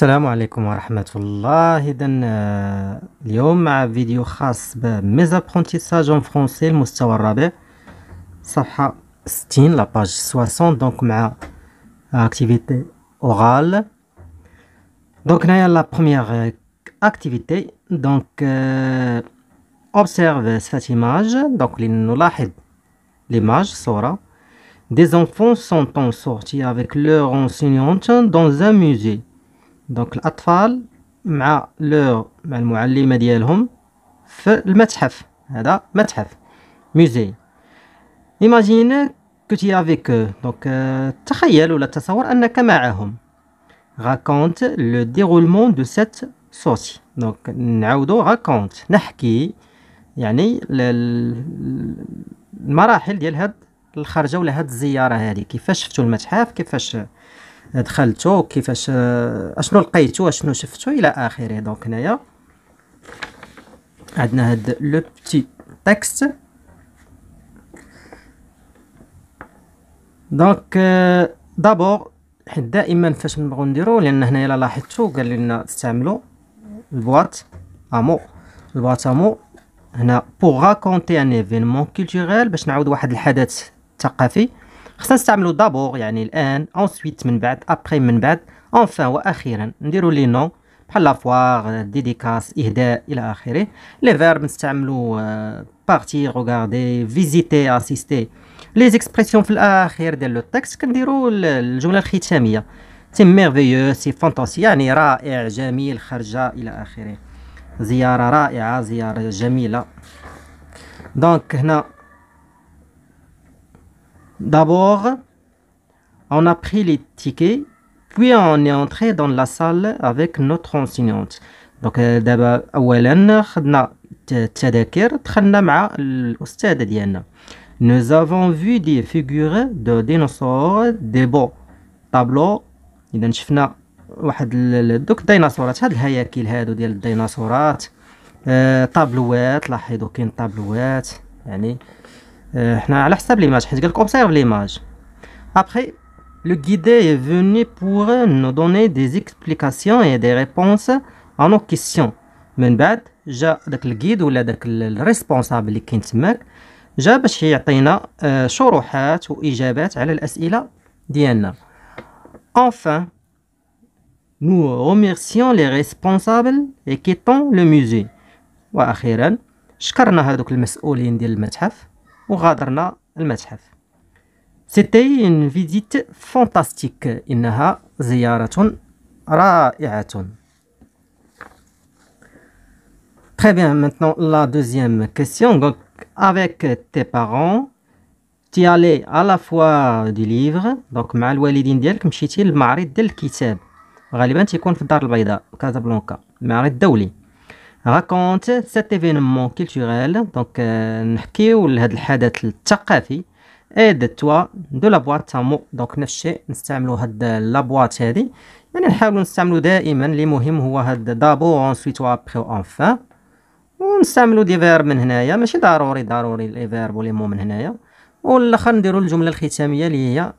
Assalamu aleykoum wa rahmatullahi wa barakatuh. Ma vidéo est en de mes apprentissages en français, niveau 4. Saha la page 60, donc ma activité orale. Donc, nous avons la première euh, activité. Donc, euh, observe cette image. Donc, nous avons l'image, sera. Des enfants sont en sortie avec leur enseignante dans un musée. دونك الاطفال مع لو مع المعلمه ديالهم في المتحف هذا متحف ميزي ايماجين كو تي افيك دونك آه، تخيل ولا تصور انك معهم راكونت لو ديغولمون دو سيت سوسي دونك نعاودو راكونت نحكي يعني المراحل ديال هاد الخرجه ولا هاد الزياره هذه كيفاش شفتوا المتحف كيفاش دخلتو كيفاش اشنو لقيتو اشنو شفتو الى اخره دونك هنايا عندنا هاد لو بتي تكست دونك دابور حيت دائما فاش نبغيو نديرو لان هنايا الا لاحظتو قال لنا استعملوا البواط امو البواط امو هنا بوغ راكونتي ان ايفينمون كولتوريل باش نعاود واحد الحدث ثقافي خصنا نستعملو دابور يعني الان اونسويت من بعد ابخي من بعد اونفان واخيرا نديرو لي نو بحال لافواغ ديديكاس اهداء الى اخره لي فيرب نستعملو بارتير غوغاردي فيزيتي اسيستي لي زيكسبرسيون في الاخير ديال لو تكست كنديرو الجمله الختاميه سي ميرفيو سي فانتاسي يعني رائع جميل خرجه الى اخره زياره رائعه زياره جميله دونك هنا D'abord, on a pris les tickets, puis on est entré dans la salle avec notre enseignante. Donc, euh, d'abord, nous avons vu des figures de dinosaures, des beaux tableaux. إذا شفنا واحد دوك الديناصورات هاد الهياكل هادو ديال الديناصورات آه طابلوات des كاين طابلوات يعني on euh, observe l'image. Après, le guide est venu pour nous donner des explications et des réponses à nos questions. Ensuite, le guide ou le responsable qui est là nous a donné des explications ou des réponses à nos questions. Enfin, nous remercions les responsables et quittons le musée. Et enfin, nous remercions les responsables du musée. وغادرنا المتحف سيتي ان فيزيت فانتاستيك انها زياره رائعه Très bien, maintenant la deuxième question. Donc, avec tes parents, tu allé à la foire du livre, donc مع الوالدين ديالك مشيتي للمعرض ديال الكتاب غالبا تيكون في الدار البيضاء كازابلانكا المعرض الدولي raconte cet événement culturel, donc نحكيو لهذا الحدث الثقافي ايد توا دو لا بواط boîte دونك نفس الشيء نستعملوا هاد لا بواط هذه يعني نحاولوا نستعملوا دائما اللي مهم هو هاد دابور اونسويت اون فا ونستعملوا دي فيرب من هنايا ماشي ضروري ضروري لي فيرب ولي مو من هنايا والاخر نديروا الجمله الختاميه اللي هي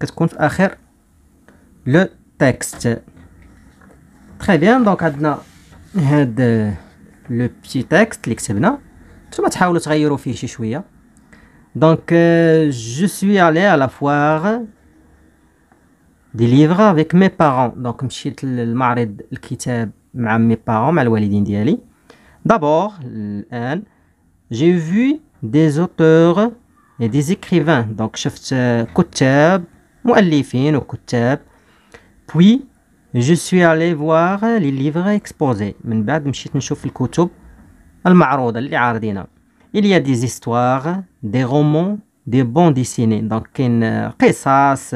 كتكون في اخر لو تكست تري بيان دونك عندنا Le petit texte, le petit texte. Je suis allé à la foire des livres avec mes parents. Je suis allé à la foire des livres avec mes parents. D'abord, j'ai vu des auteurs et des écrivains. Je suis allé à la foire des livres. Je suis allé voir les livres exposés. من بعد مشيت نشوف الكتب Il y a des histoires, des romans, des bons dessinées. Donc كاين قصص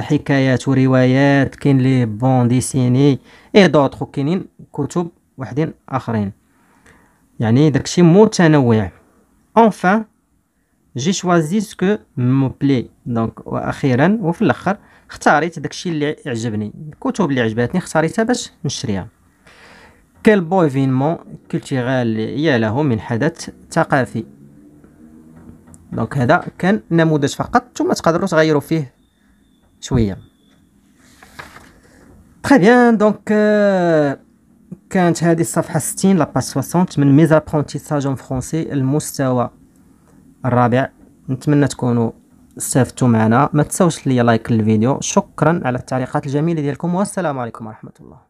حكايات وروايات كاين لي bon ديسيني et d'autres, يعني داكشي متنوع enfin j'ai choisi ce que me plaît donc واخيرا وفي الاخر اختاريت داكشي اللي عجبني الكتب اللي عجباتني اختاريتها باش نشريها كيل بو ايفينمون كولتيغال يا له من حدث ثقافي دونك هذا كان نموذج فقط ثم تقدروا تغيروا فيه شويه تري بيان دونك كانت هذه الصفحه 60 لاباج 60 من ميزابرونتيساج اون فرونسي المستوى الرابع نتمنى تكونوا استفدتوا معنا ما تنساوش ليا لايك للفيديو شكرا على التعليقات الجميله ديالكم والسلام عليكم ورحمه الله